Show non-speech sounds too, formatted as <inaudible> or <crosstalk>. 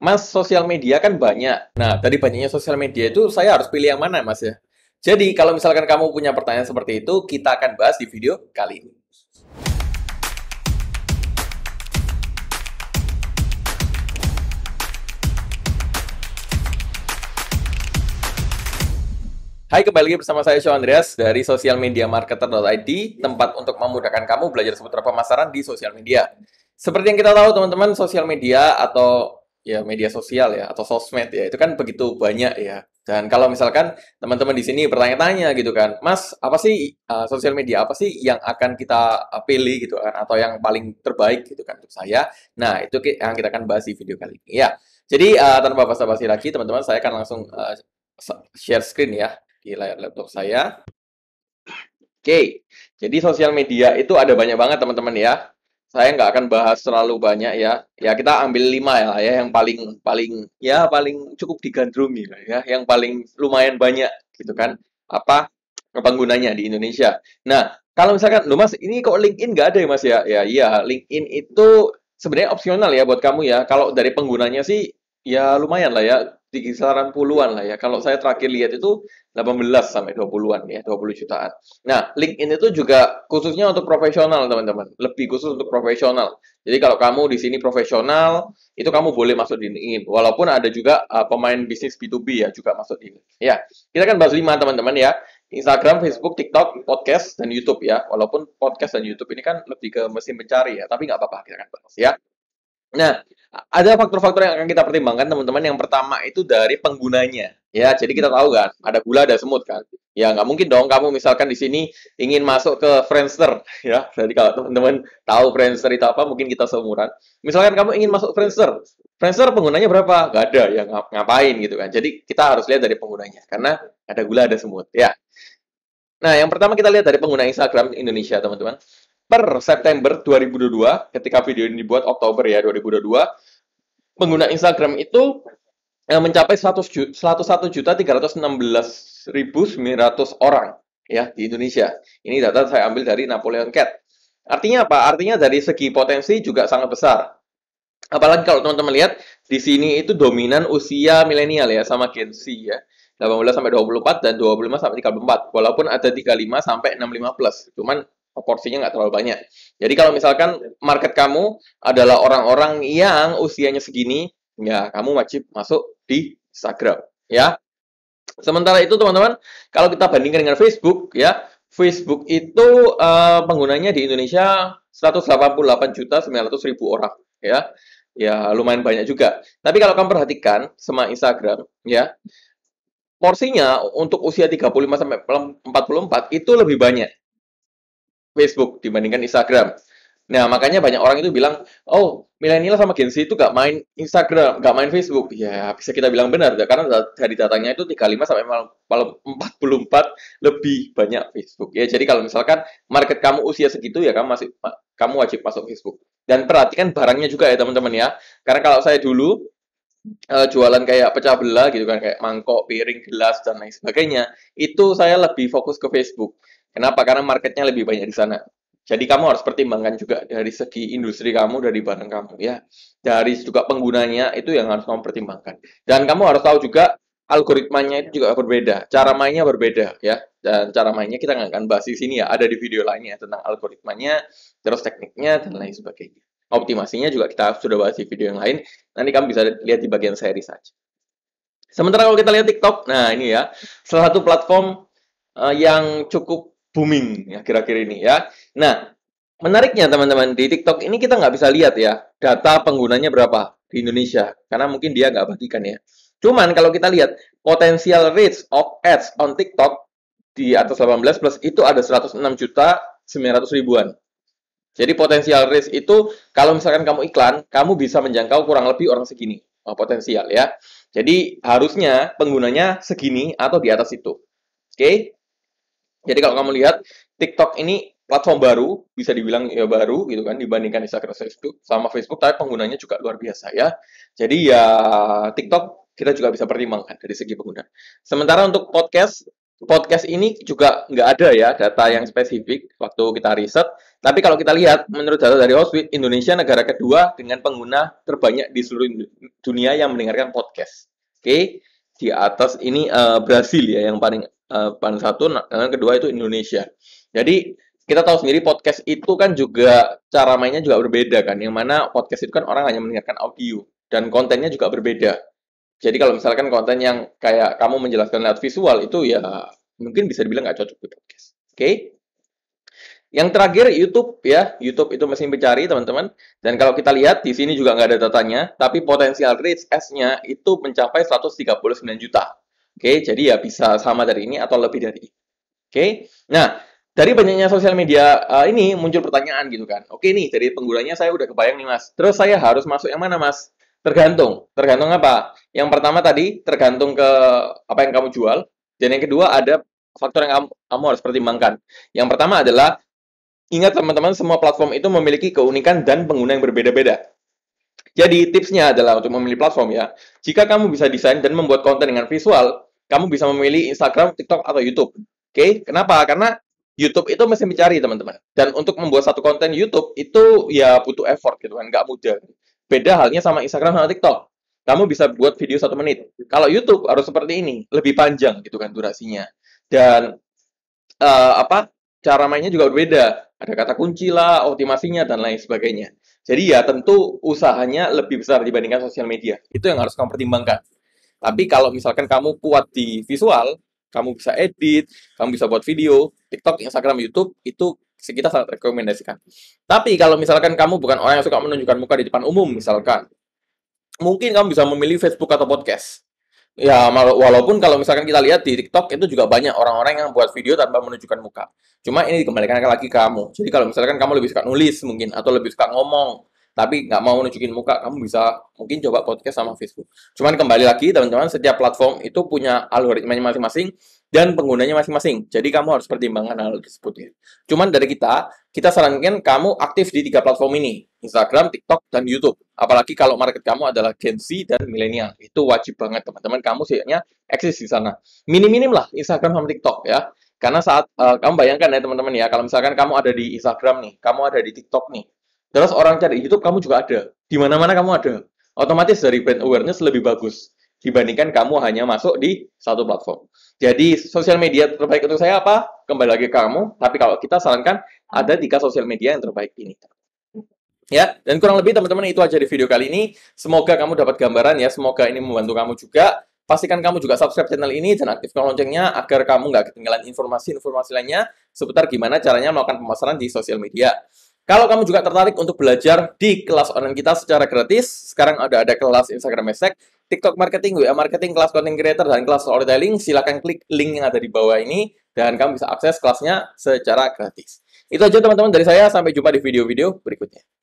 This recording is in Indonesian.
Mas, sosial media kan banyak. Nah, dari banyaknya sosial media itu saya harus pilih yang mana, Mas ya? Jadi, kalau misalkan kamu punya pertanyaan seperti itu, kita akan bahas di video kali ini. Hai, kembali lagi bersama saya Show Andreas dari socialmediamarketer.id, tempat untuk memudahkan kamu belajar seputar pemasaran di sosial media. Seperti yang kita tahu, teman-teman, sosial media atau ya media sosial ya atau sosmed ya itu kan begitu banyak ya dan kalau misalkan teman-teman di sini bertanya-tanya gitu kan mas apa sih uh, sosial media apa sih yang akan kita eh, pilih gitu kan atau yang paling terbaik gitu kan untuk saya nah itu yang kita akan bahas di video kali ini ya jadi uh, tanpa basa-basi lagi teman-teman saya akan langsung uh, share screen ya di layar laptop saya oke okay. jadi sosial media itu ada banyak banget teman-teman ya saya nggak akan bahas terlalu banyak ya. Ya kita ambil lima ya, ya yang paling paling ya paling cukup digandrungi lah ya, yang paling lumayan banyak gitu kan. Apa penggunanya di Indonesia. Nah, kalau misalkan lo Mas, ini kok LinkedIn nggak ada ya Mas ya? Ya iya, LinkedIn itu sebenarnya opsional ya buat kamu ya. Kalau dari penggunanya sih ya lumayan lah ya di kisaran puluhan lah ya. Kalau saya terakhir lihat itu 18 sampai 20-an ya, 20 jutaan. Nah, LinkedIn itu juga khususnya untuk profesional, teman-teman. Lebih khusus untuk profesional. Jadi kalau kamu di sini profesional, itu kamu boleh masuk di LinkedIn. Walaupun ada juga uh, pemain bisnis B2B ya juga masuk di ini. Ya, kita kan bahas lima teman-teman ya. Instagram, Facebook, TikTok, podcast, dan YouTube ya. Walaupun podcast dan YouTube ini kan lebih ke mesin mencari ya, tapi nggak apa-apa kita kan bahas ya. Nah, ada faktor-faktor yang akan kita pertimbangkan teman-teman. Yang pertama itu dari penggunanya. Ya, jadi kita tahu kan, ada gula, ada semut kan. Ya, nggak mungkin dong kamu misalkan di sini ingin masuk ke Friendster. <laughs> Ya, jadi kalau teman-teman tahu Friendster itu apa, mungkin kita seumuran. Misalkan kamu ingin masuk Friendster, Friendster penggunanya berapa? Nggak ada, ya ngapain gitu kan. Jadi kita harus lihat dari penggunanya, karena ada gula, ada semut. Ya, Nah, yang pertama kita lihat dari pengguna Instagram Indonesia, teman-teman per September 2022 ketika video ini dibuat Oktober ya 2022 pengguna Instagram itu eh, mencapai 101.316.900 orang ya di Indonesia. Ini data saya ambil dari Napoleon Cat. Artinya apa? Artinya dari segi potensi juga sangat besar. Apalagi kalau teman-teman lihat di sini itu dominan usia milenial ya sama Gen Z ya. 18 sampai 24 dan 25 sampai 34. Walaupun ada 35 sampai 65 plus. Cuman porsinya nggak terlalu banyak. Jadi kalau misalkan market kamu adalah orang-orang yang usianya segini, ya kamu wajib masuk di Instagram, ya. Sementara itu teman-teman, kalau kita bandingkan dengan Facebook, ya Facebook itu uh, penggunanya di Indonesia 188 juta 900 ribu orang, ya. Ya lumayan banyak juga. Tapi kalau kamu perhatikan sama Instagram, ya porsinya untuk usia 35 sampai 44 itu lebih banyak Facebook dibandingkan Instagram. Nah, makanya banyak orang itu bilang, oh, milenial sama Gen Z itu gak main Instagram, gak main Facebook. Ya, bisa kita bilang benar, karena dari datanya itu 35 sampai 44 lebih banyak Facebook. Ya, jadi kalau misalkan market kamu usia segitu, ya kamu masih kamu wajib masuk Facebook. Dan perhatikan barangnya juga ya, teman-teman ya. Karena kalau saya dulu, uh, jualan kayak pecah belah gitu kan kayak mangkok, piring, gelas dan lain sebagainya itu saya lebih fokus ke Facebook Kenapa? Karena marketnya lebih banyak di sana. Jadi kamu harus pertimbangkan juga dari segi industri kamu, dari barang kamu ya. Dari juga penggunanya itu yang harus kamu pertimbangkan. Dan kamu harus tahu juga algoritmanya itu juga berbeda, cara mainnya berbeda ya. Dan cara mainnya kita nggak akan bahas di sini ya, ada di video lainnya tentang algoritmanya, terus tekniknya dan lain sebagainya. Optimasinya juga kita sudah bahas di video yang lain. Nanti kamu bisa lihat di bagian seri saja. Sementara kalau kita lihat TikTok, nah ini ya, salah satu platform eh, yang cukup booming ya kira-kira ini ya. Nah, menariknya teman-teman di TikTok ini kita nggak bisa lihat ya data penggunanya berapa di Indonesia karena mungkin dia nggak bagikan ya. Cuman kalau kita lihat potensial reach of ads on TikTok di atas 18 plus itu ada 106 juta 900 ribuan. Jadi potensial reach itu kalau misalkan kamu iklan, kamu bisa menjangkau kurang lebih orang segini oh, potensial ya. Jadi harusnya penggunanya segini atau di atas itu. Oke, okay? Jadi kalau kamu lihat TikTok ini platform baru, bisa dibilang ya baru gitu kan dibandingkan Instagram Facebook sama Facebook, tapi penggunanya juga luar biasa ya. Jadi ya TikTok kita juga bisa pertimbangkan dari segi pengguna. Sementara untuk podcast, podcast ini juga nggak ada ya data yang spesifik waktu kita riset. Tapi kalau kita lihat, menurut data dari Oswit, Indonesia negara kedua dengan pengguna terbanyak di seluruh dunia yang mendengarkan podcast. Oke, okay? di atas ini uh, eh, Brasil ya yang paling Eh, Pan satu, nah, yang kedua itu Indonesia. Jadi kita tahu sendiri podcast itu kan juga cara mainnya juga berbeda kan. Yang mana podcast itu kan orang hanya mendengarkan audio dan kontennya juga berbeda. Jadi kalau misalkan konten yang kayak kamu menjelaskan lewat visual itu ya mungkin bisa dibilang nggak cocok di podcast. Oke? Okay? Yang terakhir YouTube ya, YouTube itu mesin pencari teman-teman. Dan kalau kita lihat di sini juga nggak ada datanya, tapi potensial reach S-nya itu mencapai 139 juta. Oke, jadi ya bisa sama dari ini atau lebih dari ini. Oke, nah dari banyaknya sosial media uh, ini muncul pertanyaan gitu kan. Oke nih, dari penggunanya saya udah kebayang nih mas. Terus saya harus masuk yang mana mas? Tergantung. Tergantung apa? Yang pertama tadi tergantung ke apa yang kamu jual. Dan yang kedua ada faktor yang kamu harus pertimbangkan. Yang pertama adalah ingat teman-teman semua platform itu memiliki keunikan dan pengguna yang berbeda-beda. Jadi tipsnya adalah untuk memilih platform ya. Jika kamu bisa desain dan membuat konten dengan visual, kamu bisa memilih Instagram, TikTok, atau YouTube. Oke, kenapa? Karena YouTube itu mesti mencari teman-teman. Dan untuk membuat satu konten YouTube itu ya butuh effort gitu kan, nggak mudah. Beda halnya sama Instagram sama TikTok. Kamu bisa buat video satu menit. Kalau YouTube harus seperti ini, lebih panjang gitu kan durasinya. Dan uh, apa cara mainnya juga berbeda. Ada kata kunci lah, optimasinya dan lain sebagainya. Jadi ya tentu usahanya lebih besar dibandingkan sosial media. Itu yang harus kamu pertimbangkan. Tapi kalau misalkan kamu kuat di visual, kamu bisa edit, kamu bisa buat video, TikTok, Instagram, YouTube, itu kita sangat rekomendasikan. Tapi kalau misalkan kamu bukan orang yang suka menunjukkan muka di depan umum, misalkan, mungkin kamu bisa memilih Facebook atau podcast. Ya, walaupun kalau misalkan kita lihat di TikTok itu juga banyak orang-orang yang buat video tanpa menunjukkan muka. Cuma ini dikembalikan lagi ke kamu. Jadi kalau misalkan kamu lebih suka nulis mungkin atau lebih suka ngomong, tapi nggak mau nunjukin muka, kamu bisa mungkin coba podcast sama Facebook. Cuman kembali lagi teman-teman, setiap platform itu punya algoritma masing-masing dan penggunanya masing-masing. Jadi kamu harus pertimbangkan hal tersebut ya. Cuman dari kita, kita sarankan kamu aktif di tiga platform ini, Instagram, TikTok, dan YouTube. Apalagi kalau market kamu adalah Gen Z dan milenial. Itu wajib banget teman-teman, kamu sebenarnya eksis di sana. Minim-minim lah Instagram sama TikTok ya. Karena saat uh, kamu bayangkan ya teman-teman ya, kalau misalkan kamu ada di Instagram nih, kamu ada di TikTok nih, terus orang cari YouTube kamu juga ada. Di mana-mana kamu ada. Otomatis dari brand awareness lebih bagus dibandingkan kamu hanya masuk di satu platform. Jadi sosial media terbaik untuk saya apa? Kembali lagi ke kamu. Tapi kalau kita sarankan ada tiga sosial media yang terbaik ini. Ya, dan kurang lebih teman-teman itu aja di video kali ini. Semoga kamu dapat gambaran ya. Semoga ini membantu kamu juga. Pastikan kamu juga subscribe channel ini dan aktifkan loncengnya agar kamu nggak ketinggalan informasi-informasi lainnya seputar gimana caranya melakukan pemasaran di sosial media. Kalau kamu juga tertarik untuk belajar di kelas online kita secara gratis, sekarang ada ada kelas Instagram MeSek, TikTok Marketing, WA Marketing, kelas Content Creator, dan kelas Storytelling, silahkan klik link yang ada di bawah ini, dan kamu bisa akses kelasnya secara gratis. Itu aja teman-teman dari saya, sampai jumpa di video-video berikutnya.